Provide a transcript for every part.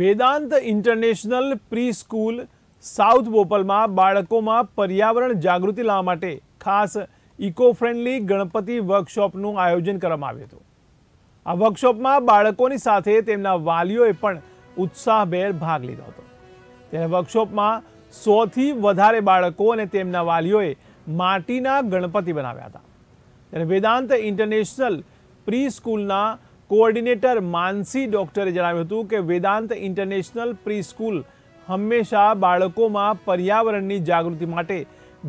Vedanta international pre school south બોપલમાં બાળકોમાં પર્યાવરણ જાગૃતિ લાવવા માટે ખાસ ઇકો ફ્રેન્ડલી ગણપતિ વર્કશોપનું આયોજન કરવામાં આવ્યું હતું આ વર્કશોપમાં બાળકોની સાથે તેમના વાલીઓએ પણ ઉત્સાહભેર ભાગ લીધો હતો ત્યારે વર્કશોપમાં સોથી વધારે બાળકો અને તેમના વાલીઓએ માટીના ગણપતિ બનાવ્યા હતા ત્યારે વેદાંત ઇન્ટરનેશનલ પ્રી સ્કૂલના કોઓર્ડિનેટર માનસી ડોક્ટરે જણાવ્યું હતું કે વેદાંત ઇન્ટરનેશનલ પ્રીસ્કૂલ હંમેશા બાળકોમાં પર્યાવરણની જાગૃતિ માટે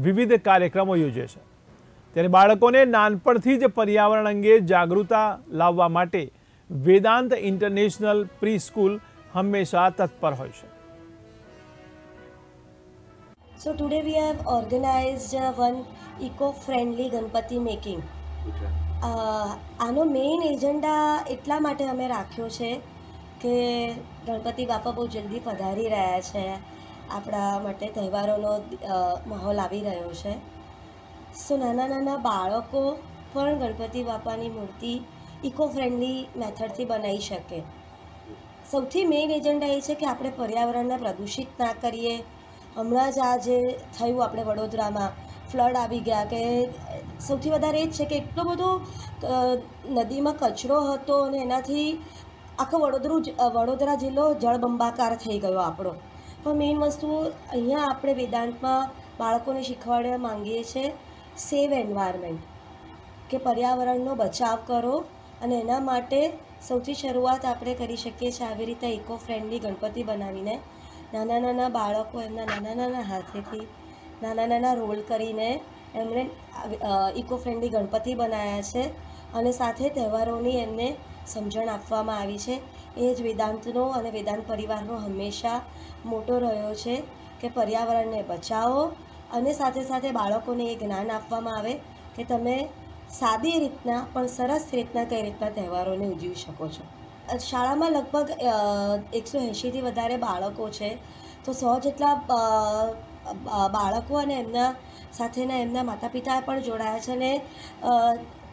વિવિધ કાર્યક્રમો યોજે છે ત્યારે બાળકોને નાનપણથી જ પર્યાવરણ અંગે જાગૃતતા લાવવા માટે વેદાંત ઇન્ટરનેશનલ પ્રીસ્કૂલ હંમેશા તત્પર હોય છે So today we have organized one eco-friendly Ganpati making. આનો મેઇન એજન્ડા એટલા માટે અમે રાખ્યો છે કે ગણપતિ બાપા બહુ જલ્દી પધારી રહ્યા છે આપણા માટે તહેવારોનો માહોલ આવી રહ્યો છે સો નાના નાના બાળકો પણ ગણપતિ બાપાની મૂર્તિ ઇકો ફ્રેન્ડલી મેથડથી બનાવી શકે સૌથી મેઇન એજન્ડા એ છે કે આપણે પર્યાવરણને પ્રદૂષિત ના કરીએ હમણાં જ આ જે થયું આપણે વડોદરામાં ફ્લડ આવી ગયા કે સૌથી વધારે એ જ છે કે એટલો બધો નદીમાં કચરો હતો અને એનાથી આખો વડોદરું વડોદરા જિલ્લો જળબંબાકાર થઈ ગયો આપણો પણ મેઇન વસ્તુ અહીંયા આપણે વેદાંતમાં બાળકોને શીખવાડવા માંગીએ છીએ સેવ એન્વાયરમેન્ટ કે પર્યાવરણનો બચાવ કરો અને એના માટે સૌથી શરૂઆત આપણે કરી શકીએ છીએ આવી રીતે ઇકો ફ્રેન્ડલી ગણપતિ બનાવીને નાના નાના બાળકો એમના નાના નાના હાથેથી નાના નાના રોલ કરીને એમણે ઇકો ફ્રેન્ડલી ગણપતિ બનાવ્યા છે અને સાથે તહેવારોની એમને સમજણ આપવામાં આવી છે એ જ વેદાંતનો અને વેદાંત પરિવારનો હંમેશા મોટો રહ્યો છે કે પર્યાવરણને બચાવો અને સાથે સાથે બાળકોને એ જ્ઞાન આપવામાં આવે કે તમે સાદી રીતના પણ સરસ રીતના કઈ રીતના તહેવારોને ઉજવી શકો છો શાળામાં લગભગ એકસો એંશીથી વધારે બાળકો છે તો સો જેટલા બાળકો અને એમના સાથેના એમના માતા પિતા પણ જોડાયા છે અને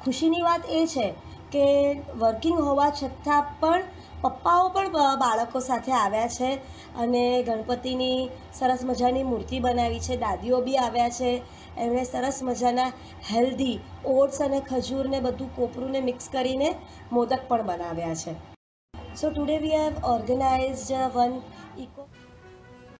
ખુશીની વાત એ છે કે વર્કિંગ હોવા છતાં પણ પપ્પાઓ પણ બાળકો સાથે આવ્યા છે અને ગણપતિની સરસ મજાની મૂર્તિ બનાવી છે દાદીઓ બી આવ્યા છે એમણે સરસ મજાના હેલ્ધી ઓટ્સ અને ખજૂરને બધું કોપરુંને મિક્સ કરીને મોદક પણ બનાવ્યા છે so today we have organized one eco